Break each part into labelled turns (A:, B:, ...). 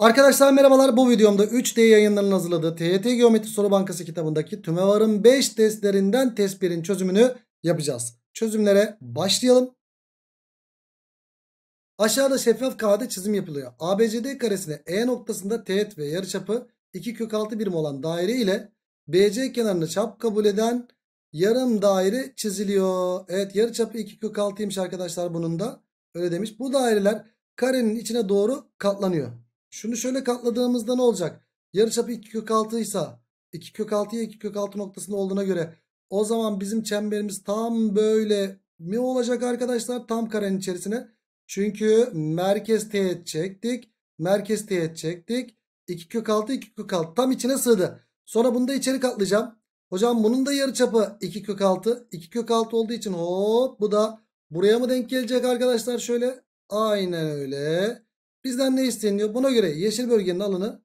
A: Arkadaşlar merhabalar bu videomda 3D yayınlarının hazırladığı TYT Geometri Soru Bankası kitabındaki TÜMEVAR'ın 5 testlerinden test 1'in çözümünü yapacağız. Çözümlere başlayalım. Aşağıda şeffaf kağıda çizim yapılıyor. ABCD karesine E noktasında teğet ve yarıçapı 2 kök 6 birim olan daire ile BC kenarını çap kabul eden yarım daire çiziliyor. Evet yarıçapı 2 kök 6'ymış arkadaşlar bunun da. Öyle demiş. Bu daireler karenin içine doğru katlanıyor. Şunu şöyle katladığımızda ne olacak? Yarıçapı 2 kök 6 ise 2 kök 6'ya 2 kök 6 noktasında olduğuna göre o zaman bizim çemberimiz tam böyle mi olacak arkadaşlar? Tam karenin içerisine. Çünkü merkez teğet çektik. Merkez teğet çektik. 2 kök 6 2 kök 6 tam içine sığdı. Sonra bunu da içeri katlayacağım. Hocam bunun da yarıçapı 2 kök 6. 2 kök 6 olduğu için hop bu da buraya mı denk gelecek arkadaşlar şöyle? Aynen öyle. Bizden ne isteniyor? Buna göre yeşil bölgenin alanı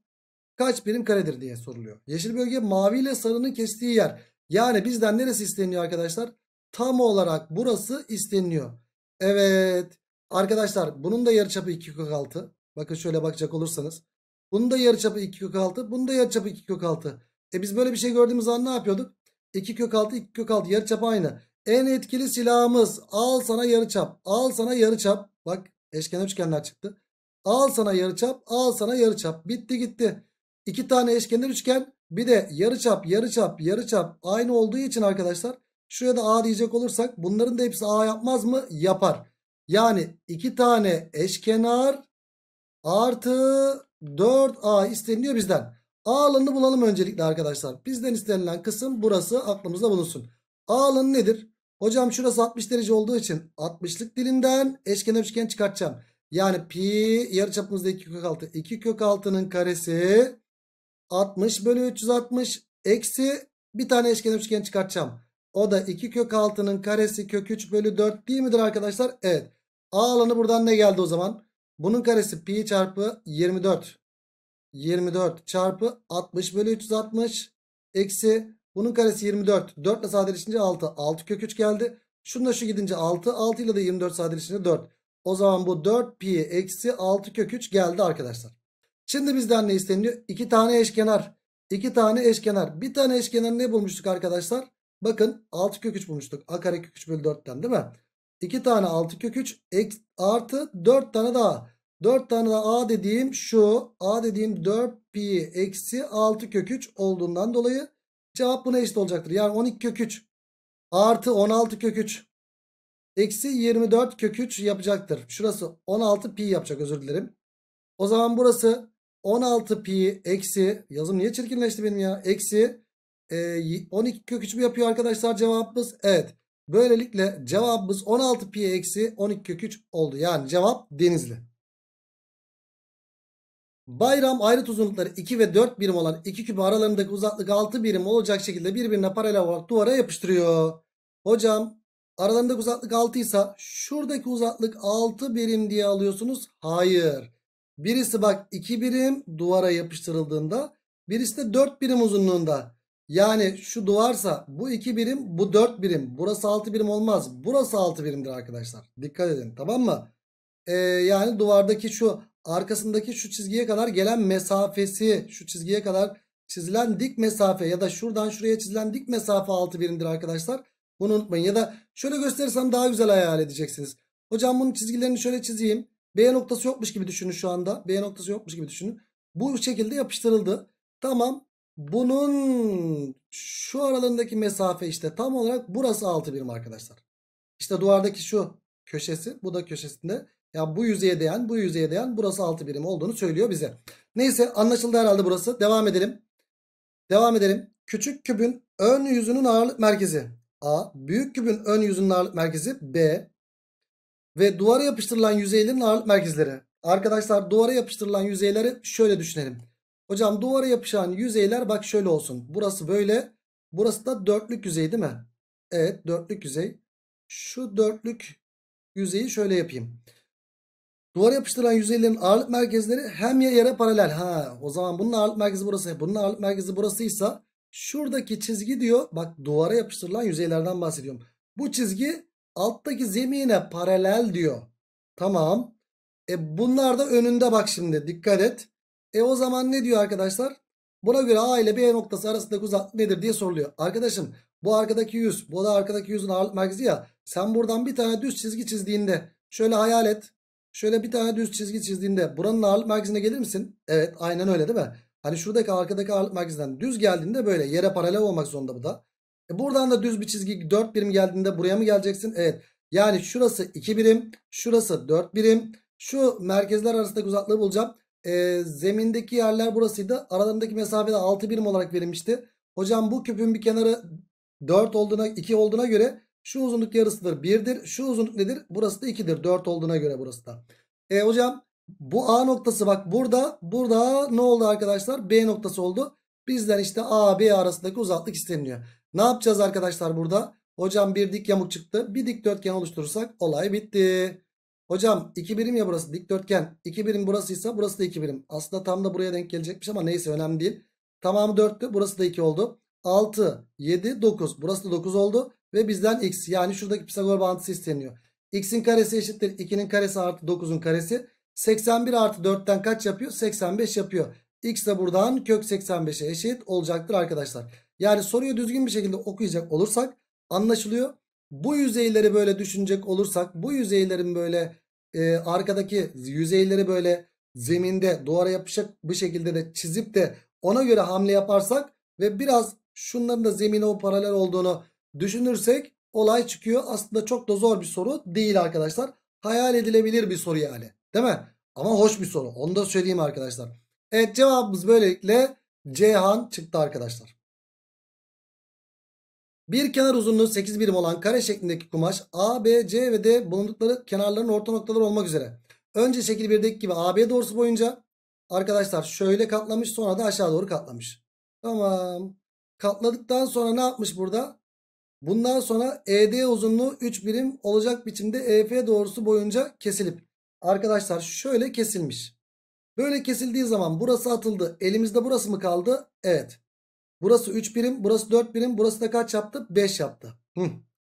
A: kaç birim karedir diye soruluyor. Yeşil bölge mavi ile sarının kestiği yer. Yani bizden neresi isteniyor arkadaşlar? Tam olarak burası isteniyor. Evet. Arkadaşlar bunun da yarıçapı 2 kök 6. Bakın şöyle bakacak olursanız. Bunun da yarıçapı 2 kök 6. Bunun da yarıçapı 2 kök 6. E biz böyle bir şey gördüğümüz zaman ne yapıyorduk? 2 kök 6 2 kök 6 yarıçap aynı. En etkili silahımız al sana yarıçap. Al sana yarıçap. Bak eşkenar üçgenler çıktı. Al sana yarıçap, al sana yarıçap. Bitti gitti. İki tane eşkenar üçgen, bir de yarıçap, yarıçap, yarıçap aynı olduğu için arkadaşlar şuraya da A diyecek olursak bunların da hepsi A yapmaz mı? Yapar. Yani iki tane eşkenar artı 4A isteniliyor bizden. A alanını bulalım öncelikle arkadaşlar. Bizden istenilen kısım burası aklımızda bulunsun. A alanı nedir? Hocam şurası 60 derece olduğu için 60'lık dilinden eşkenar üçgen çıkartacağım. Yani pi yarıçapımızda 2 kök 6. 2 kök 6'nın karesi 60 bölü 360 eksi bir tane eşkenar üçgen çıkartacağım. O da 2 kök 6'nın karesi kök 3 bölü 4 değil midir arkadaşlar? Evet. A alanı buradan ne geldi o zaman? Bunun karesi pi çarpı 24. 24 çarpı 60 bölü 360 eksi bunun karesi 24. 4 ile sadeleşince 6. 6 kök 3 geldi. Şununla şu gidince 6. 6 ile de 24 sadeleşince 4. O zaman bu 4 pi eksi 6 kök 3 geldi arkadaşlar. Şimdi bizden ne isteniyor? 2 tane eşkenar. 2 tane eşkenar. Bir tane eşkenar ne bulmuştuk arkadaşlar? Bakın 6 kök 3 bulmuştuk. A kare kök 3 bölü 4'ten değil mi? 2 tane 6 kök 3 artı 4 tane daha. 4 tane daha A dediğim şu. A dediğim 4 pi eksi 6 kök 3 olduğundan dolayı cevap buna eşit olacaktır. Yani 12 kök 3 artı 16 kök 3 Eksi 24 kök 3 yapacaktır. Şurası 16 pi yapacak özür dilerim. O zaman burası 16 pi eksi yazım niye çirkinleşti benim ya? Eksi e, 12 kök 3 mü yapıyor arkadaşlar cevabımız? Evet. Böylelikle cevabımız 16 pi eksi 12 kök 3 oldu. Yani cevap denizli. Bayram ayrıt uzunlukları 2 ve 4 birim olan iki küp aralarındaki uzaklık 6 birim olacak şekilde birbirine paralel olarak duvara yapıştırıyor. Hocam Aralarındaki uzaklık 6 ise şuradaki uzaklık 6 birim diye alıyorsunuz. Hayır. Birisi bak 2 birim duvara yapıştırıldığında birisi de 4 birim uzunluğunda. Yani şu duvarsa bu 2 birim bu 4 birim. Burası 6 birim olmaz. Burası 6 birimdir arkadaşlar. Dikkat edin tamam mı? Ee, yani duvardaki şu arkasındaki şu çizgiye kadar gelen mesafesi şu çizgiye kadar çizilen dik mesafe ya da şuradan şuraya çizilen dik mesafe 6 birimdir arkadaşlar. Bunu unutmayın ya da Şöyle gösterirsem daha güzel hayal edeceksiniz. Hocam bunun çizgilerini şöyle çizeyim. B noktası yokmuş gibi düşünün şu anda. B noktası yokmuş gibi düşünün. Bu şekilde yapıştırıldı. Tamam. Bunun şu aralarındaki mesafe işte tam olarak burası 6 birim arkadaşlar. İşte duvardaki şu köşesi bu da köşesinde. Ya bu yüzeye değen bu yüzeye değen burası 6 birim olduğunu söylüyor bize. Neyse anlaşıldı herhalde burası. Devam edelim. Devam edelim. Küçük kübün ön yüzünün ağırlık merkezi A. Büyük kübün ön yüzünün ağırlık merkezi B. Ve duvara yapıştırılan yüzeylerin ağırlık merkezleri. Arkadaşlar duvara yapıştırılan yüzeyleri şöyle düşünelim. Hocam duvara yapışan yüzeyler bak şöyle olsun. Burası böyle. Burası da dörtlük yüzey değil mi? Evet dörtlük yüzey. Şu dörtlük yüzeyi şöyle yapayım. Duvara yapıştırılan yüzeylerin ağırlık merkezleri hem yere paralel. Ha, o zaman bunun ağırlık merkezi burası. Bunun ağırlık merkezi burasıysa Şuradaki çizgi diyor bak duvara yapıştırılan yüzeylerden bahsediyorum. Bu çizgi alttaki zemine paralel diyor. Tamam. E bunlar da önünde bak şimdi dikkat et. E o zaman ne diyor arkadaşlar? Buna göre A ile B noktası arasındaki uzaklık nedir diye soruluyor. Arkadaşım bu arkadaki yüz bu da arkadaki yüzün ağırlık merkezi ya. Sen buradan bir tane düz çizgi çizdiğinde şöyle hayal et. Şöyle bir tane düz çizgi çizdiğinde buranın ağırlık merkezine gelir misin? Evet aynen öyle değil mi? Hani şuradaki arkadaki ağırlık merkezinden düz geldiğinde böyle yere paralel olmak zorunda bu da. E buradan da düz bir çizgi 4 birim geldiğinde buraya mı geleceksin? Evet. Yani şurası 2 birim. Şurası 4 birim. Şu merkezler arasındaki uzaklığı bulacağım. E, zemindeki yerler burasıydı. Aralarındaki mesafe de 6 birim olarak verilmişti. Hocam bu küpün bir kenarı 4 olduğuna 2 olduğuna göre şu uzunluk yarısıdır 1'dir. Şu uzunluk nedir? Burası da 2'dir. 4 olduğuna göre burası da. E, hocam bu A noktası bak burada. Burada ne oldu arkadaşlar? B noktası oldu. Bizden işte A B arasındaki uzaklık isteniliyor. Ne yapacağız arkadaşlar burada? Hocam bir dik yamuk çıktı. Bir dikdörtgen oluşturursak olay bitti. Hocam 2 birim ya burası dikdörtgen. 2 birim burasıysa burası da 2 birim. Aslında tam da buraya denk gelecekmiş ama neyse önemli değil. Tamamı 4'tü. Burası da 2 oldu. 6, 7, 9. Burası da 9 oldu. Ve bizden x yani şuradaki Pisagor bağıntısı isteniyor. x'in karesi eşittir 2'nin karesi artı 9'un karesi. 81 artı 4'ten kaç yapıyor? 85 yapıyor. X de buradan kök 85'e eşit olacaktır arkadaşlar. Yani soruyu düzgün bir şekilde okuyacak olursak anlaşılıyor. Bu yüzeyleri böyle düşünecek olursak bu yüzeylerin böyle e, arkadaki yüzeyleri böyle zeminde duvara yapışık bir şekilde de çizip de ona göre hamle yaparsak ve biraz şunların da zemine o paralel olduğunu düşünürsek olay çıkıyor. Aslında çok da zor bir soru değil arkadaşlar. Hayal edilebilir bir soru yani. Değil mi? Ama hoş bir soru. Onu da söyleyeyim arkadaşlar. Evet cevabımız böylelikle Cihan çıktı arkadaşlar. Bir kenar uzunluğu 8 birim olan kare şeklindeki kumaş A, B, C ve D bulundukları kenarların orta noktaları olmak üzere. Önce şekil 1'deki gibi AB doğrusu boyunca arkadaşlar şöyle katlamış sonra da aşağı doğru katlamış. Tamam. Katladıktan sonra ne yapmış burada? Bundan sonra ED uzunluğu 3 birim olacak biçimde EF doğrusu boyunca kesilip arkadaşlar şöyle kesilmiş. Böyle kesildiği zaman burası atıldı. Elimizde burası mı kaldı? Evet. Burası 3 birim, burası 4 birim, burası da kaç yaptı? 5 yaptı. Hı.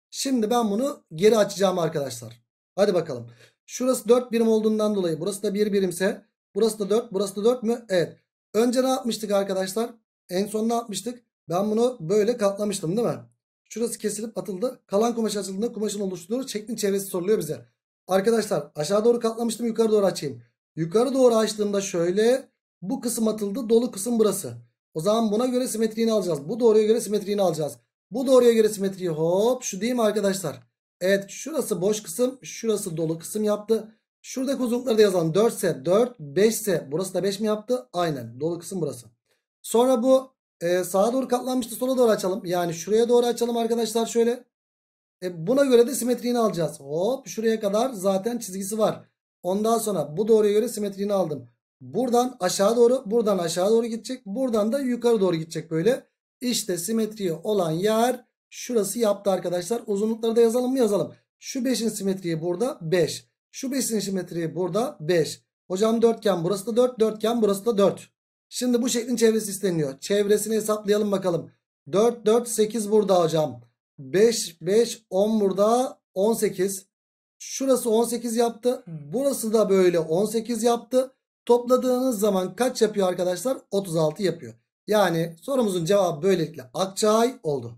A: Şimdi ben bunu geri açacağım arkadaşlar. Hadi bakalım. Şurası 4 birim olduğundan dolayı burası da 1 bir birimse burası da 4, burası da 4 mü? Evet. Önce ne yapmıştık arkadaşlar? En son ne yapmıştık? Ben bunu böyle katlamıştım değil mi? Şurası kesilip atıldı. Kalan kumaş açıldığında kumaşın oluşturduğu şeklin çevresi soruluyor bize. Arkadaşlar aşağı doğru katlamıştım yukarı doğru açayım. Yukarı doğru açtığımda şöyle bu kısım atıldı dolu kısım burası. O zaman buna göre simetriğini alacağız. Bu doğruya göre simetriğini alacağız. Bu doğruya göre simetriği hop şu değil mi arkadaşlar? Evet şurası boş kısım şurası dolu kısım yaptı. Şuradaki uzunlukları da yazalım. 4 ise 4 5 ise burası da 5 mi yaptı? Aynen dolu kısım burası. Sonra bu e, sağa doğru katlanmıştı sola doğru açalım. Yani şuraya doğru açalım arkadaşlar şöyle. E buna göre de simetriğini alacağız. Hop şuraya kadar zaten çizgisi var. Ondan sonra bu doğruya göre simetriğini aldım. Buradan aşağı doğru, buradan aşağı doğru gidecek. Buradan da yukarı doğru gidecek böyle. İşte simetriği olan yer şurası yaptı arkadaşlar. Uzunlukları da yazalım mı yazalım. Şu 5'in simetriği burada 5. Şu 5'in simetriği burada 5. Hocam dörtgen burası da 4, dörtgen burası da 4. Şimdi bu şeklin çevresi isteniyor. Çevresini hesaplayalım bakalım. 4, 4, 8 burada hocam. 5, 5, 10 burada 18. Şurası 18 yaptı. Burası da böyle 18 yaptı. Topladığınız zaman kaç yapıyor arkadaşlar? 36 yapıyor. Yani sorumuzun cevabı böylelikle Akçay oldu.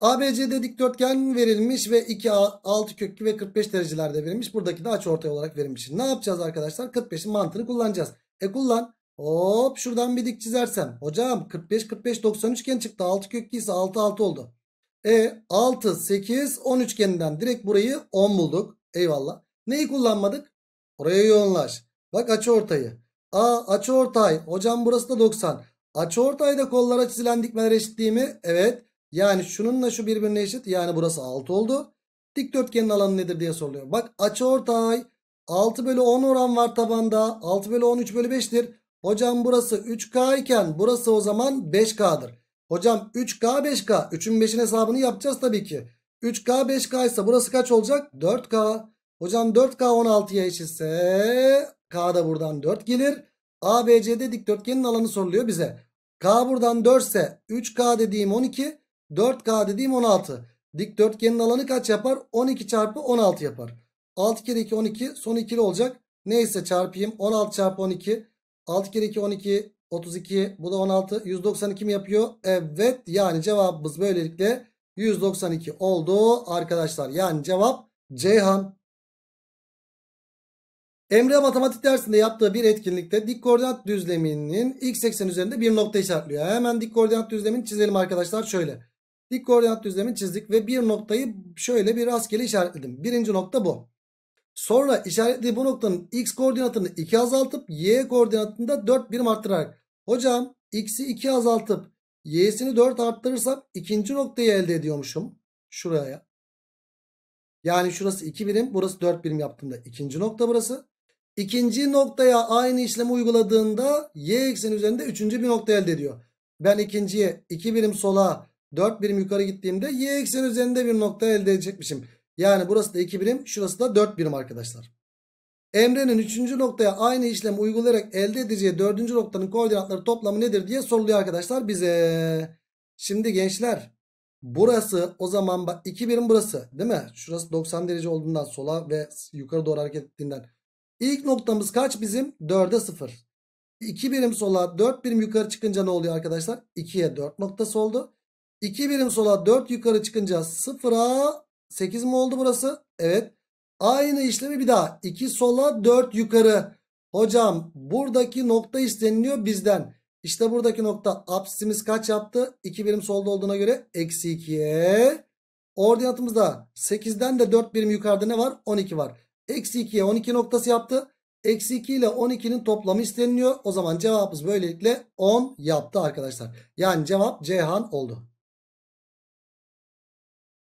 A: ABC'de dikdörtgen verilmiş ve 2 6 köklü ve 45 derecelerde verilmiş. Buradaki de açı ortay olarak verilmiş. Ne yapacağız arkadaşlar? 45'in mantığını kullanacağız. E kullan. Hop şuradan bir dik çizersem. Hocam 45 45 90 üçgen çıktı. 6 köklü ise 6 6 oldu. E 6 8 10 üçgeninden direkt burayı 10 bulduk. Eyvallah. Neyi kullanmadık? Oraya yoğunlaş. Bak açı ortayı. A açı ortay. Hocam burası da 90. Açı ortayda kollara çizilen dikmeler eşit değil mi? Evet. Yani şununla şu birbirine eşit. Yani burası 6 oldu. Dikdörtgenin alanı nedir diye soruluyor. Bak açı ortay. 6 bölü 10 oran var tabanda. 6 bölü 10 3 bölü 5'tir. Hocam burası 3K iken burası o zaman 5K'dır. Hocam 3K 5K. 3'ün 5'in hesabını yapacağız tabii ki. 3K 5K ise burası kaç olacak? 4K. Hocam 4K 16'ya eşitse K da buradan 4 gelir. ABC'de dikdörtgenin alanı soruluyor bize. K buradan 4 ise 3K dediğim 12. 4K dediğim 16. Dikdörtgenin alanı kaç yapar? 12 çarpı 16 yapar. 6 kere 2 12 son ikili olacak. Neyse çarpayım 16 çarpı 12 6 kere 2 12 32 bu da 16 192 mi yapıyor? Evet yani cevabımız böylelikle 192 oldu arkadaşlar. Yani cevap Ceyhan. Emre matematik dersinde yaptığı bir etkinlikte dik koordinat düzleminin x eksen üzerinde bir nokta işaretliyor. Hemen dik koordinat düzlemini çizelim arkadaşlar şöyle. Dik koordinat düzlemini çizdik ve bir noktayı şöyle bir rastgele işaretledim. Birinci nokta bu. Sonra işaretli bu noktanın x koordinatını 2 azaltıp y koordinatını da 4 birim arttırarak. Hocam x'i 2 azaltıp y'sini 4 arttırırsam ikinci noktayı elde ediyormuşum. Şuraya. Yani şurası 2 birim burası 4 birim yaptığımda ikinci nokta burası. İkinci noktaya aynı işlemi uyguladığında y ekseni üzerinde üçüncü bir nokta elde ediyor. Ben ikinciye 2 birim sola 4 birim yukarı gittiğimde y ekseni üzerinde bir nokta elde edecekmişim. Yani burası da 2 birim şurası da 4 birim arkadaşlar. Emre'nin 3. noktaya aynı işlemi uygulayarak elde edeceği 4. noktanın koordinatları toplamı nedir diye soruluyor arkadaşlar bize. Şimdi gençler burası o zaman bak 2 birim burası değil mi? Şurası 90 derece olduğundan sola ve yukarı doğru hareket ettiğinden. İlk noktamız kaç bizim? 4'e 0. 2 birim sola 4 birim yukarı çıkınca ne oluyor arkadaşlar? 2'ye 4 noktası oldu. 2 birim sola 4 yukarı çıkınca 0'a 8 mi oldu burası? Evet. Aynı işlemi bir daha. 2 sola 4 yukarı. Hocam buradaki nokta isteniliyor bizden. İşte buradaki nokta apsisimiz kaç yaptı? 2 birim solda olduğuna göre eksi 2'ye. Ordinatımızda 8'den de 4 birim yukarıda ne var? 12 var. Eksi 2'ye 12 noktası yaptı. Eksi 2 ile 12'nin toplamı isteniliyor. O zaman cevabımız böylelikle 10 yaptı arkadaşlar. Yani cevap Ceyhan oldu.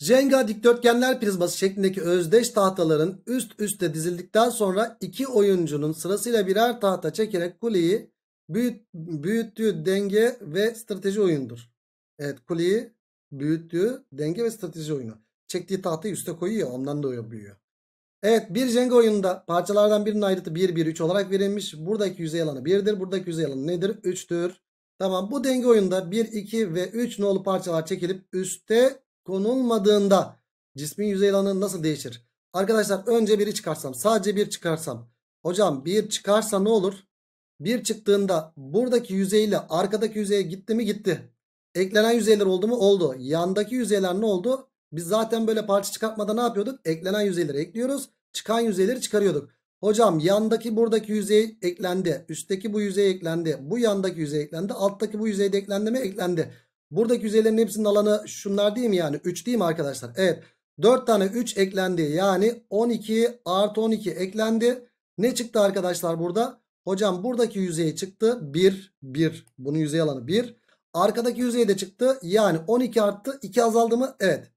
A: Jenga dikdörtgenler prizması şeklindeki özdeş tahtaların üst üste dizildikten sonra iki oyuncunun sırasıyla birer tahta çekerek kuleyi büyüt, büyüttüğü denge ve strateji oyundur. Evet kuleyi büyüttüğü denge ve strateji oyunu. Çektiği tahtayı üste koyuyor ondan da oyun büyüyor. Evet bir Jenga oyununda parçalardan birinin ayrıtı 1 1 3 olarak verilmiş. Buradaki yüzey alanı 1'dir. Buradaki yüzey alanı nedir? 3'tür. Tamam bu denge oyunda 1 2 ve 3 nolu parçalar çekilip üste konulmadığında cismin yüzey alanı nasıl değişir? Arkadaşlar önce biri çıkarsam sadece bir çıkarsam. Hocam bir çıkarsa ne olur? Bir çıktığında buradaki yüzeyle arkadaki yüzeye gitti mi gitti. Eklenen yüzeyler oldu mu? Oldu. Yandaki yüzeyler ne oldu? Biz zaten böyle parça çıkartmada ne yapıyorduk? Eklenen yüzeyleri ekliyoruz. Çıkan yüzeyleri çıkarıyorduk. Hocam yandaki buradaki yüzey eklendi. Üstteki bu yüzey eklendi. Bu yandaki yüzey eklendi. Alttaki bu yüzey de eklendi mi? Eklendi. Buradaki yüzeylerin hepsinin alanı şunlar değil mi yani? 3 değil mi arkadaşlar? Evet. 4 tane 3 eklendi. Yani 12 artı 12 eklendi. Ne çıktı arkadaşlar burada? Hocam buradaki yüzey çıktı 1, 1. Bunun yüzey alanı 1. Arkadaki yüzeye de çıktı. Yani 12 arttı. 2 azaldı mı? Evet.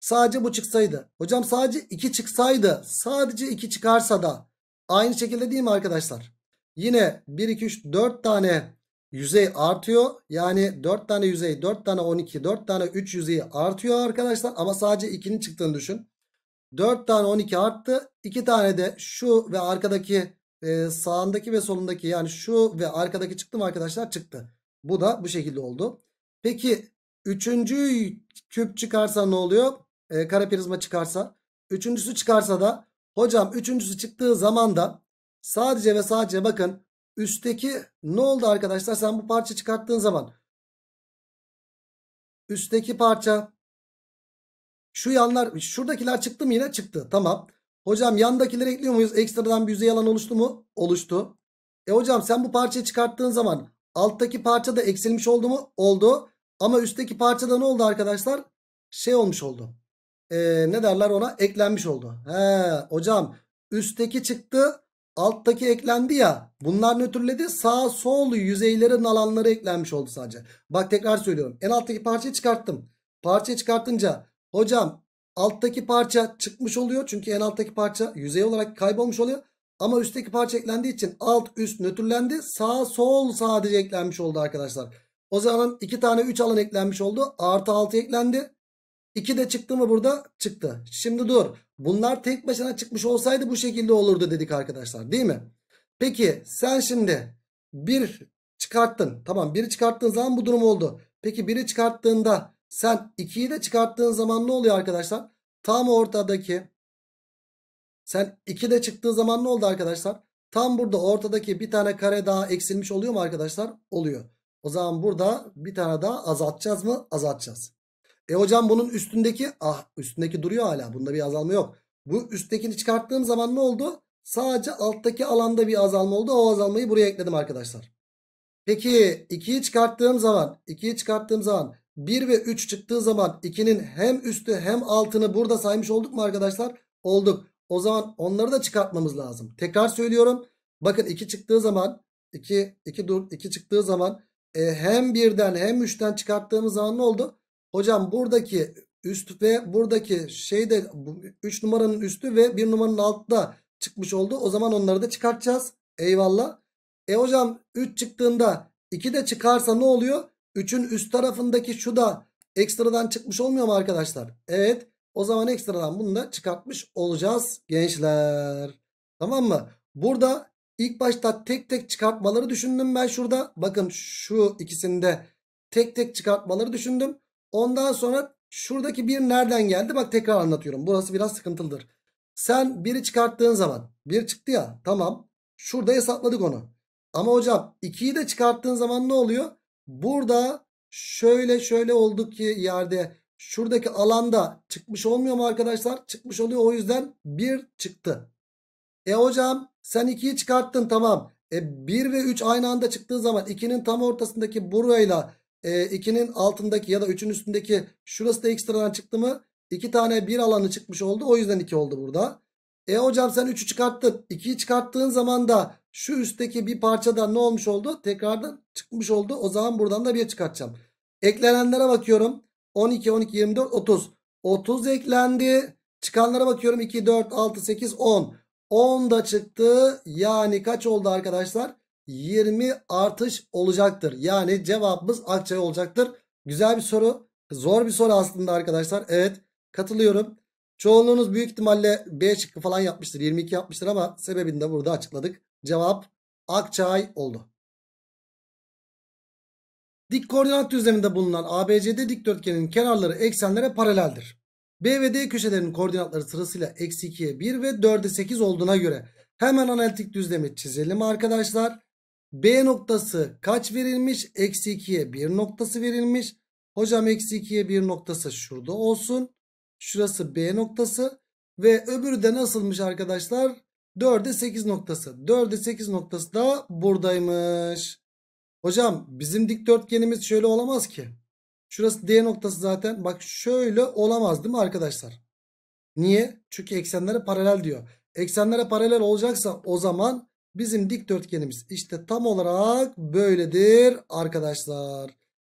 A: Sadece bu çıksaydı. Hocam sadece 2 çıksaydı. Sadece 2 çıkarsa da. Aynı şekilde değil mi arkadaşlar? Yine 1, 2, 3, 4 tane yüzey artıyor. Yani 4 tane yüzey, 4 tane 12, 4 tane 3 yüzeyi artıyor arkadaşlar. Ama sadece 2'nin çıktığını düşün. 4 tane 12 arttı. 2 tane de şu ve arkadaki e, sağındaki ve solundaki yani şu ve arkadaki çıktı mı arkadaşlar? Çıktı. Bu da bu şekilde oldu. Peki 3. küp çıkarsa ne oluyor? E, kara prizma çıkarsa. Üçüncüsü çıkarsa da hocam üçüncüsü çıktığı zaman da sadece ve sadece bakın Üstteki ne oldu arkadaşlar? Sen bu parça çıkarttığın zaman üstteki parça şu yanlar şuradakiler çıktı mı yine? Çıktı. Tamam. Hocam yandakileri ekliyor muyuz? Ekstradan bir yüzey alan oluştu mu? Oluştu. E hocam sen bu parçayı çıkarttığın zaman alttaki parça da eksilmiş oldu mu? Oldu. Ama üstteki parçada ne oldu arkadaşlar? Şey olmuş oldu. Ee, ne derler ona? Eklenmiş oldu. He, hocam üstteki çıktı. Alttaki eklendi ya. Bunlar nötrledi. Sağ sol yüzeylerin alanları eklenmiş oldu sadece. Bak tekrar söylüyorum. En alttaki parçayı çıkarttım. Parça çıkartınca hocam alttaki parça çıkmış oluyor. Çünkü en alttaki parça yüzey olarak kaybolmuş oluyor. Ama üstteki parça eklendiği için alt üst nötrlendi. Sağ sol sadece eklenmiş oldu arkadaşlar. O zaman iki tane 3 alan eklenmiş oldu. Artı 6 eklendi. 2 de çıktı mı burada? Çıktı. Şimdi dur. Bunlar tek başına çıkmış olsaydı bu şekilde olurdu dedik arkadaşlar değil mi? Peki sen şimdi 1 çıkarttın. Tamam 1'i çıkarttığın zaman bu durum oldu. Peki 1'i çıkarttığında sen 2'yi de çıkarttığın zaman ne oluyor arkadaşlar? Tam ortadaki sen 2 de çıktığı zaman ne oldu arkadaşlar? Tam burada ortadaki bir tane kare daha eksilmiş oluyor mu arkadaşlar? Oluyor. O zaman burada bir tane daha azaltacağız mı? Azaltacağız. E hocam bunun üstündeki ah üstündeki duruyor hala. Bunda bir azalma yok. Bu üsttekini çıkarttığım zaman ne oldu? Sadece alttaki alanda bir azalma oldu. O azalmayı buraya ekledim arkadaşlar. Peki 2'yi çıkarttığım zaman 2'yi çıkarttığım zaman 1 ve 3 çıktığı zaman 2'nin hem üstü hem altını burada saymış olduk mu arkadaşlar? Olduk. O zaman onları da çıkartmamız lazım. Tekrar söylüyorum. Bakın 2 çıktığı zaman 2 2 dur 2 çıktığı zaman e, hem 1'den hem 3'ten çıkarttığımız zaman ne oldu? Hocam buradaki üst ve buradaki şeyde 3 numaranın üstü ve 1 numaranın altında çıkmış oldu. O zaman onları da çıkartacağız. Eyvallah. E hocam 3 çıktığında 2 de çıkarsa ne oluyor? 3'ün üst tarafındaki şu da ekstradan çıkmış olmuyor mu arkadaşlar? Evet. O zaman ekstradan bunu da çıkartmış olacağız gençler. Tamam mı? Burada ilk başta tek tek çıkartmaları düşündüm ben şurada. Bakın şu ikisinde tek tek çıkartmaları düşündüm. Ondan sonra şuradaki bir nereden geldi? Bak tekrar anlatıyorum. Burası biraz sıkıntılıdır. Sen biri çıkarttığın zaman bir çıktı ya tamam. Şurada hesapladık onu. Ama hocam 2'yi de çıkarttığın zaman ne oluyor? Burada şöyle şöyle olduk ki yerde şuradaki alanda çıkmış olmuyor mu arkadaşlar? Çıkmış oluyor o yüzden 1 çıktı. E hocam sen 2'yi çıkarttın tamam. E 1 ve 3 aynı anda çıktığı zaman 2'nin tam ortasındaki burayla 2'nin e, altındaki ya da 3'ün üstündeki şurası da ekstradan çıktı mı? 2 tane 1 alanı çıkmış oldu. O yüzden 2 oldu burada. E hocam sen 3'ü çıkarttın. 2'yi çıkarttığın zaman da şu üstteki bir parçadan ne olmuş oldu? Tekrardan çıkmış oldu. O zaman buradan da 1 çıkartacağım. Eklenenlere bakıyorum. 12, 12, 24, 30. 30 eklendi. Çıkanlara bakıyorum. 2, 4, 6, 8, 10. 10 da çıktı. Yani kaç oldu arkadaşlar? 20 artış olacaktır. Yani cevabımız Akçay olacaktır. Güzel bir soru. Zor bir soru aslında arkadaşlar. Evet katılıyorum. Çoğunluğunuz büyük ihtimalle B şıkkı falan yapmıştır. 22 yapmıştır ama sebebini de burada açıkladık. Cevap Akçay oldu. Dik koordinat düzleminde bulunan ABCD dikdörtgenin kenarları eksenlere paraleldir. B ve D köşelerinin koordinatları sırasıyla eksi 2'ye 1 ve 4'e 8 olduğuna göre hemen analitik düzlemi çizelim arkadaşlar. B noktası kaç verilmiş? Eksi 2'ye 1 noktası verilmiş. Hocam eksi 2'ye 1 noktası şurada olsun. Şurası B noktası. Ve öbürü de nasılmış arkadaşlar? 4'e 8 noktası. 4'e 8 noktası da buradaymış. Hocam bizim dikdörtgenimiz şöyle olamaz ki. Şurası D noktası zaten. Bak şöyle olamaz değil mi arkadaşlar? Niye? Çünkü eksenlere paralel diyor. Eksenlere paralel olacaksa o zaman Bizim dikdörtgenimiz işte tam olarak böyledir arkadaşlar.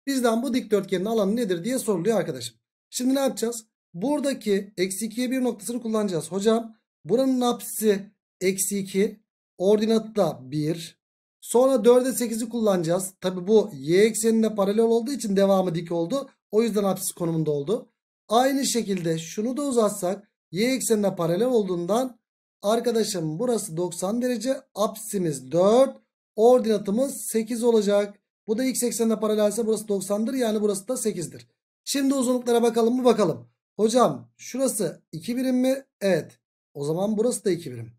A: Bizden bu dikdörtgenin alanı nedir diye soruluyor arkadaşım. Şimdi ne yapacağız? Buradaki eksi 2'ye 1 noktasını kullanacağız. Hocam buranın apsisi eksi 2. Ordinatı da 1. Sonra 4'e 8'i kullanacağız. Tabi bu y eksenine paralel olduğu için devamı dik oldu. O yüzden apsis konumunda oldu. Aynı şekilde şunu da uzatsak y eksenine paralel olduğundan Arkadaşım burası 90 derece. Apsimiz 4. Ordinatımız 8 olacak. Bu da x eksenine paralelse burası 90'dır. Yani burası da 8'dir. Şimdi uzunluklara bakalım mı? Bakalım. Hocam şurası 2 birim mi? Evet. O zaman burası da 2 birim.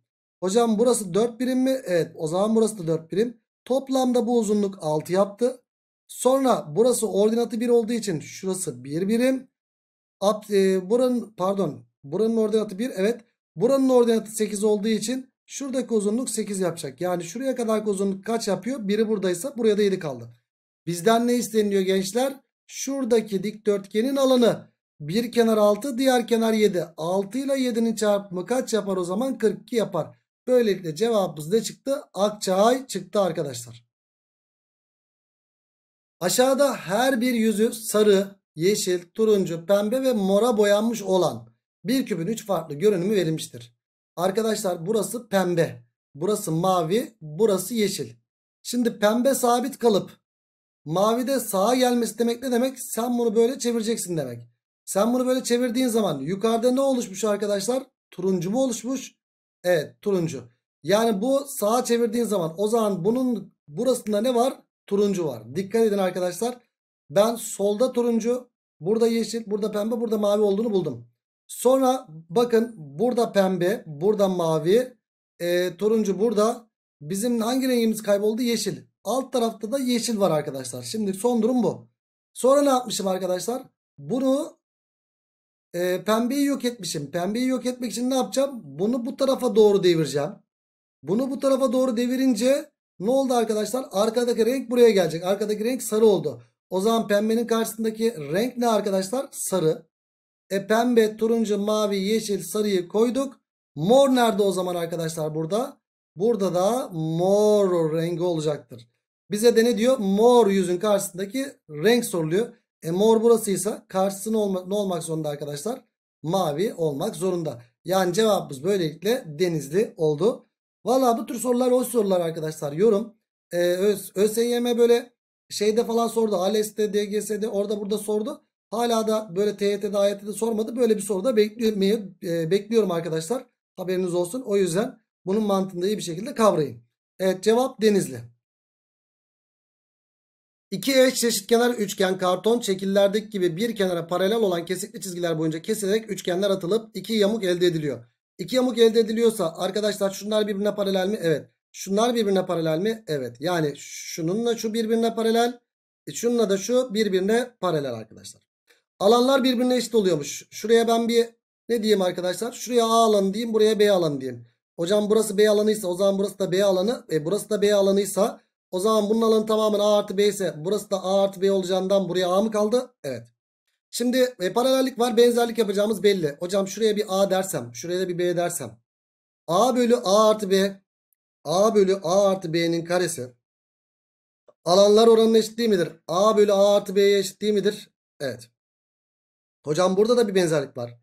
A: Hocam burası 4 birim mi? Evet. O zaman burası da 4 birim. Toplamda bu uzunluk 6 yaptı. Sonra burası ordinatı 1 olduğu için şurası 1 birim. Ab, e, buranın pardon. Buranın ordinatı 1. Evet. Buranın ordinatı 8 olduğu için şuradaki uzunluk 8 yapacak. Yani şuraya kadar uzunluk kaç yapıyor? Biri buradaysa buraya da 7 kaldı. Bizden ne isteniyor gençler? Şuradaki dikdörtgenin alanı. Bir kenar 6 diğer kenar 7. 6 ile 7'nin çarpımı kaç yapar o zaman? 42 yapar. Böylelikle cevabımız ne çıktı? Akçay çıktı arkadaşlar. Aşağıda her bir yüzü sarı, yeşil, turuncu, pembe ve mora boyanmış olan bir küpün 3 farklı görünümü verilmiştir. Arkadaşlar burası pembe. Burası mavi. Burası yeşil. Şimdi pembe sabit kalıp mavide sağa gelmesi demek ne demek? Sen bunu böyle çevireceksin demek. Sen bunu böyle çevirdiğin zaman yukarıda ne oluşmuş arkadaşlar? Turuncu mu oluşmuş? Evet turuncu. Yani bu sağa çevirdiğin zaman o zaman bunun burasında ne var? Turuncu var. Dikkat edin arkadaşlar. Ben solda turuncu, burada yeşil, burada pembe, burada mavi olduğunu buldum. Sonra bakın burada pembe, burada mavi, e, turuncu burada. Bizim hangi rengimiz kayboldu? Yeşil. Alt tarafta da yeşil var arkadaşlar. Şimdi son durum bu. Sonra ne yapmışım arkadaşlar? Bunu e, pembeyi yok etmişim. Pembeyi yok etmek için ne yapacağım? Bunu bu tarafa doğru devireceğim. Bunu bu tarafa doğru devirince ne oldu arkadaşlar? Arkadaki renk buraya gelecek. Arkadaki renk sarı oldu. O zaman pembenin karşısındaki renk ne arkadaşlar? Sarı. E pembe, turuncu, mavi, yeşil, sarıyı koyduk. Mor nerede o zaman arkadaşlar burada? Burada da mor rengi olacaktır. Bize de ne diyor? Mor yüzün karşısındaki renk soruluyor. E mor burasıysa karşısı ne, olma, ne olmak zorunda arkadaşlar? Mavi olmak zorunda. Yani cevabımız böylelikle denizli oldu. Valla bu tür sorular o sorular arkadaşlar. Yorum. Ee, ÖSYM böyle şeyde falan sordu. ALES'te, DGS'de orada burada sordu. Hala da böyle TYT'de AYT'de sormadı. Böyle bir soru da bekliyorum, e, bekliyorum arkadaşlar. Haberiniz olsun. O yüzden bunun mantığını iyi bir şekilde kavrayın. Evet cevap Denizli. İki eş çeşit kenar üçgen karton şekillerdeki gibi bir kenara paralel olan kesikli çizgiler boyunca kesilerek üçgenler atılıp iki yamuk elde ediliyor. İki yamuk elde ediliyorsa arkadaşlar şunlar birbirine paralel mi? Evet. Şunlar birbirine paralel mi? Evet. Yani şununla şu birbirine paralel. E şununla da şu birbirine paralel arkadaşlar. Alanlar birbirine eşit oluyormuş. Şuraya ben bir ne diyeyim arkadaşlar? Şuraya A alanı diyeyim. Buraya B alanı diyeyim. Hocam burası B alanıysa o zaman burası da B alanı. ve burası da B alanıysa o zaman bunun alanı tamamen A artı B ise burası da A artı B olacağından buraya A mı kaldı? Evet. Şimdi e, paralellik var. Benzerlik yapacağımız belli. Hocam şuraya bir A dersem. Şuraya da bir B dersem. A bölü A artı B. A bölü A artı B'nin karesi. Alanlar eşit değil midir? A bölü A artı B'ye değil midir? Evet. Hocam burada da bir benzerlik var.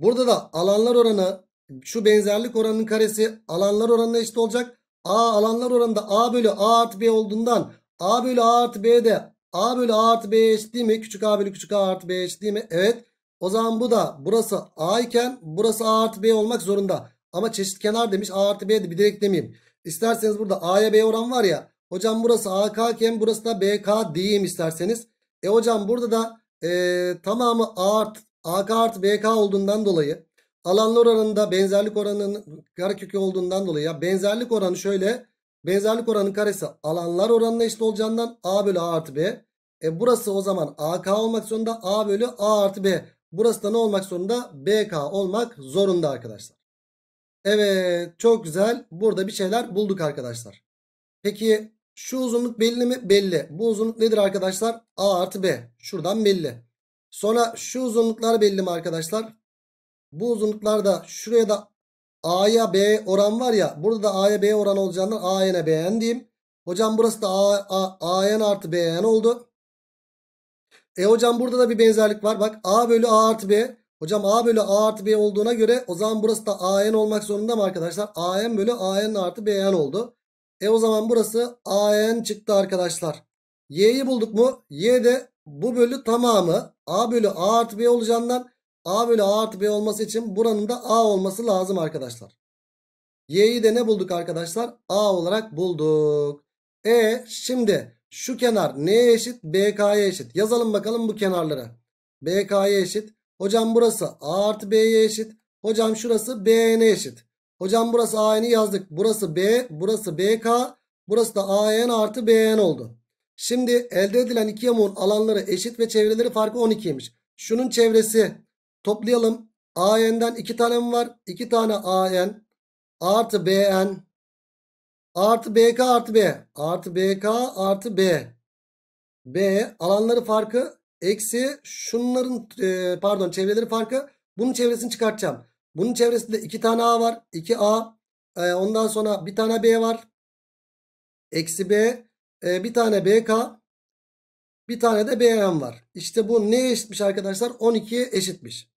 A: Burada da alanlar oranı şu benzerlik oranının karesi alanlar oranına eşit olacak. A alanlar oranında A bölü A artı B olduğundan A bölü A artı B de A bölü A artı B eşit değil mi? Küçük A bölü küçük A artı B eşit değil mi? Evet. O zaman bu da burası A iken burası A artı B olmak zorunda. Ama çeşit kenar demiş A artı B'di bir direkt demeyeyim. İsterseniz burada A'ya B oran var ya. Hocam burası AK iken burası da BK diyeyim isterseniz. E hocam burada da e, tamamı A art, AK artı BK olduğundan dolayı alanlar oranında benzerlik oranının karekökü olduğundan dolayı ya benzerlik oranı şöyle benzerlik oranın karesi alanlar oranına eşit olacağından A bölü A artı B. E burası o zaman AK olmak zorunda A bölü A artı B. Burası da ne olmak zorunda? BK olmak zorunda arkadaşlar. Evet çok güzel. Burada bir şeyler bulduk arkadaşlar. Peki şu uzunluk belli mi? Belli. Bu uzunluk nedir arkadaşlar? A artı B. Şuradan belli. Sonra şu uzunluklar belli mi arkadaşlar? Bu uzunluklar da şuraya da A'ya B oran var ya. Burada da A'ya B oran olacağından A'ya B'n diyeyim. Hocam burası da A, A, AN artı BN oldu. E hocam burada da bir benzerlik var. Bak A bölü A artı B. Hocam A bölü A artı B olduğuna göre o zaman burası da AN olmak zorunda mı arkadaşlar? AN bölü AN artı BN oldu. E o zaman burası AN çıktı arkadaşlar. Y'yi bulduk mu? Y de bu bölü tamamı A bölü A artı B olacağından A bölü A artı B olması için buranın da A olması lazım arkadaşlar. Y'yi de ne bulduk arkadaşlar? A olarak bulduk. E şimdi şu kenar neye eşit? BK'ya eşit. Yazalım bakalım bu kenarları. BK'ya eşit. Hocam burası A artı B'ye eşit. Hocam şurası BN'e eşit. Hocam burası AN'i yazdık. Burası B, burası BK, burası da AN artı BN oldu. Şimdi elde edilen iki yamuğun alanları eşit ve çevreleri farkı 12'ymiş. Şunun çevresi toplayalım. AN'den 2 tane mi var? 2 tane AN artı BN artı BK artı B artı BK artı B. B alanları farkı eksi şunların e, pardon çevreleri farkı bunun çevresini çıkartacağım. Bunun çevresinde 2 tane A var. 2A. E, ee, ondan sonra bir tane B var. Eksi B. E, bir tane BK. Bir tane de BM var. İşte bu neye eşitmiş arkadaşlar? 12'ye eşitmiş.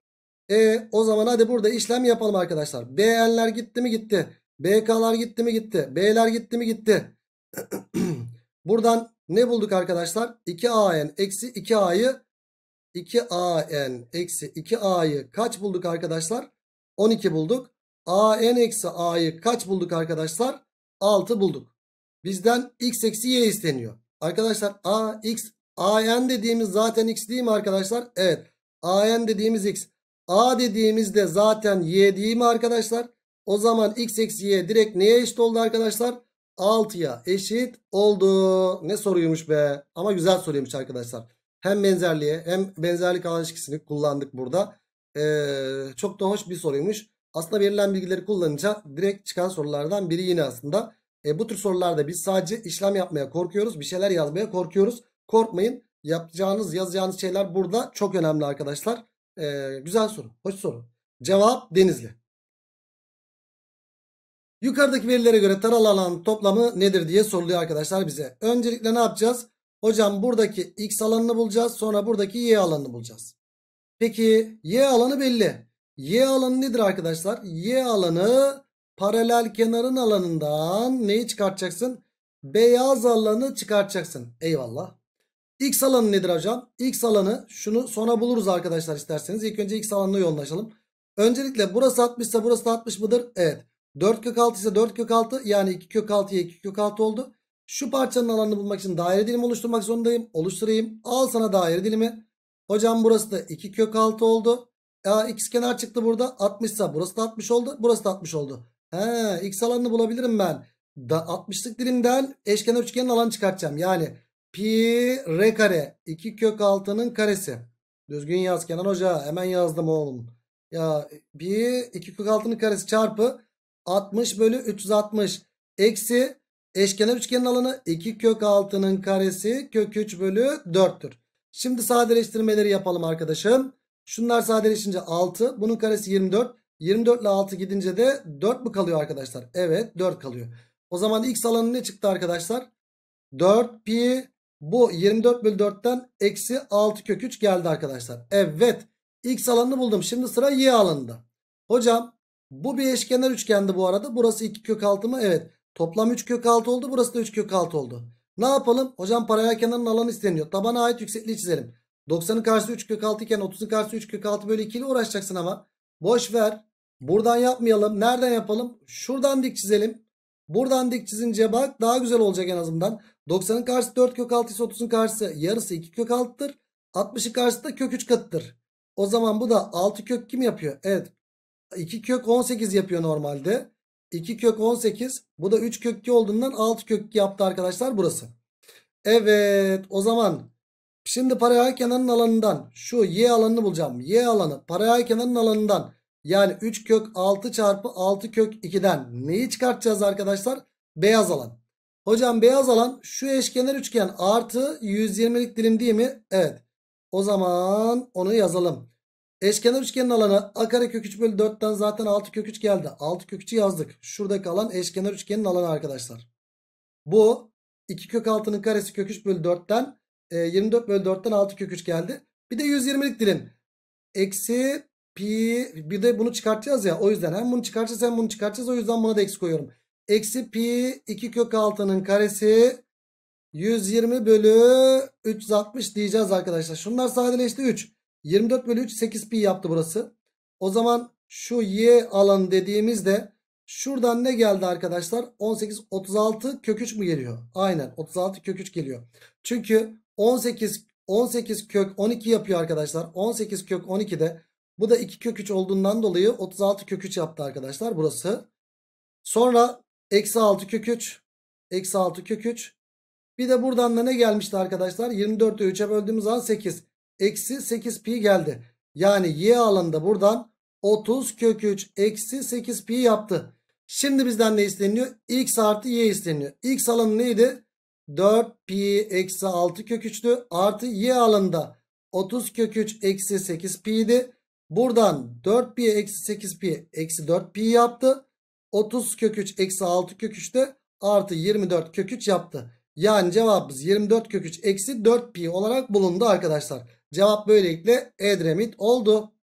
A: E o zaman hadi burada işlem yapalım arkadaşlar. BN'ler gitti mi gitti. BK'lar gitti mi gitti. B'ler gitti mi gitti. Buradan ne bulduk arkadaşlar? 2AN eksi 2A'yı 2AN eksi 2A'yı kaç bulduk arkadaşlar? 12 bulduk. A n eksi a'yı kaç bulduk arkadaşlar? 6 bulduk. Bizden x eksi y isteniyor. Arkadaşlar a x a n dediğimiz zaten x değil mi arkadaşlar? Evet. a n dediğimiz x. A dediğimiz de zaten y değil mi arkadaşlar? O zaman x eksi y direkt neye eşit oldu arkadaşlar? 6'ya eşit oldu. Ne soruymuş be? Ama güzel soruymuş arkadaşlar. Hem benzerliğe hem benzerlik ilişkisini kullandık burada. Ee, çok da hoş bir soruymuş. Aslında verilen bilgileri kullanınca direkt çıkan sorulardan biri yine aslında. E, bu tür sorularda biz sadece işlem yapmaya korkuyoruz. Bir şeyler yazmaya korkuyoruz. Korkmayın. Yapacağınız, yazacağınız şeyler burada çok önemli arkadaşlar. E, güzel soru. Hoş soru. Cevap Denizli. Yukarıdaki verilere göre taralı alan toplamı nedir diye soruluyor arkadaşlar bize. Öncelikle ne yapacağız? Hocam buradaki x alanını bulacağız. Sonra buradaki y alanını bulacağız. Peki y alanı belli. Y alanı nedir arkadaşlar? Y alanı paralel kenarın alanından neyi çıkartacaksın? Beyaz alanı çıkartacaksın. Eyvallah. X alanı nedir hocam? X alanı şunu sonra buluruz arkadaşlar isterseniz. İlk önce X alanına yoğunlaşalım. Öncelikle burası 60 ise burası da 60 mıdır? Evet. 4 kök 6 ise 4 kök 6 yani 2 kök 6'ya 2 kök 6 oldu. Şu parçanın alanını bulmak için daire dilimi oluşturmak zorundayım. Oluşturayım. Al sana daire dilimi. Hocam burası da 2 kök 6 oldu. Ya x kenar çıktı burada 60 ise burası da 60 oldu. Burası da 60 oldu. He, x alanını bulabilirim ben. Da 60'lık dilimden eşkenar üçgenin alanı çıkartacağım. Yani pi r kare 2 kök 6'nın karesi. Düzgün yaz Kenan Hoca. Hemen yazdım oğlum. Ya pi 2 kök 6'nın karesi çarpı 60 bölü 360 eksi eşkenar üçgenin alanı 2 kök 6'nın karesi kök 3 bölü 4'tür. Şimdi sadeleştirmeleri yapalım arkadaşım. Şunlar sadeleşince 6. Bunun karesi 24. 24 ile 6 gidince de 4 mu kalıyor arkadaşlar? Evet 4 kalıyor. O zaman x alanı ne çıktı arkadaşlar? 4 pi bu 24 bölü 4'ten eksi 6 kök 3 geldi arkadaşlar. Evet x alanını buldum. Şimdi sıra y alanında. Hocam bu bir eşkenar üçgendi bu arada. Burası 2 kök 6 mı? Evet. Toplam 3 kök 6 oldu. Burası da 3 kök 6 oldu. Ne yapalım? Hocam paralel kenarın alanı isteniyor. Tabana ait yüksekliği çizelim. 90'ın karşısı 3 kök 6 iken 30'un karşısı 3 kök 6 bölü 2 ile uğraşacaksın ama. Boş ver. Buradan yapmayalım. Nereden yapalım? Şuradan dik çizelim. Buradan dik çizince bak daha güzel olacak en azından. 90'ın karşısı 4 kök 6 ise 30'ın karşısı yarısı 2 kök 6'dır. 60'ın karşısı da kök 3 katıdır. O zaman bu da 6 kök kim yapıyor? Evet. 2 kök 18 yapıyor normalde. 2 kök 18. Bu da 3 kök 2 olduğundan 6 kök 2 yaptı arkadaşlar burası. Evet o zaman şimdi paralel kenarın alanından şu y alanını bulacağım. Y alanı paralel kenarın alanından yani 3 kök 6 çarpı 6 kök 2'den neyi çıkartacağız arkadaşlar? Beyaz alan. Hocam beyaz alan şu eşkenar üçgen artı 120'lik dilim değil mi? Evet. O zaman onu yazalım. Eşkenar üçgenin alanı a kare kök 3 bölü 4'ten zaten 6 kök 3 geldi. 6 kök 3'ü yazdık. Şurada kalan eşkenar üçgenin alanı arkadaşlar. Bu 2 kök 6'nın karesi kök 3 bölü 4'ten 24 e, bölü 4'ten 6 kök 3 geldi. Bir de 120'lik dilim. Eksi pi bir de bunu çıkartacağız ya o yüzden hem bunu çıkartacağız hem bunu çıkartacağız o yüzden buna da eksi koyuyorum. Eksi pi 2 kök 6'nın karesi 120 bölü 360 diyeceğiz arkadaşlar. Şunlar sadeleşti 3. 24 bölü 3 8 pi yaptı burası. O zaman şu y alanı dediğimizde şuradan ne geldi arkadaşlar? 18 36 kök 3 mü geliyor? Aynen 36 kök 3 geliyor. Çünkü 18 18 kök 12 yapıyor arkadaşlar. 18 kök 12 de bu da 2 kök 3 olduğundan dolayı 36 kök 3 yaptı arkadaşlar burası. Sonra eksi 6 kök 3. Eksi 6 kök 3. Bir de buradan da ne gelmişti arkadaşlar? 24'ü 3'e böldüğümüz zaman 8 eksi 8 pi geldi. Yani y alanında buradan 30 kök 3 eksi 8 pi yaptı. Şimdi bizden ne isteniyor? X artı y isteniyor. X alanı neydi? 4 pi eksi 6 kök 3'tü. Artı y alanında 30 kök 3 eksi 8 pi'ydi. Buradan 4 pi eksi 8 pi eksi 4 pi yaptı. 30 kök 3 eksi 6 kök 3'te artı 24 kök 3 yaptı. Yani cevabımız 24 kök 3 eksi 4 pi olarak bulundu arkadaşlar. Cevap böylelikle Edremit oldu.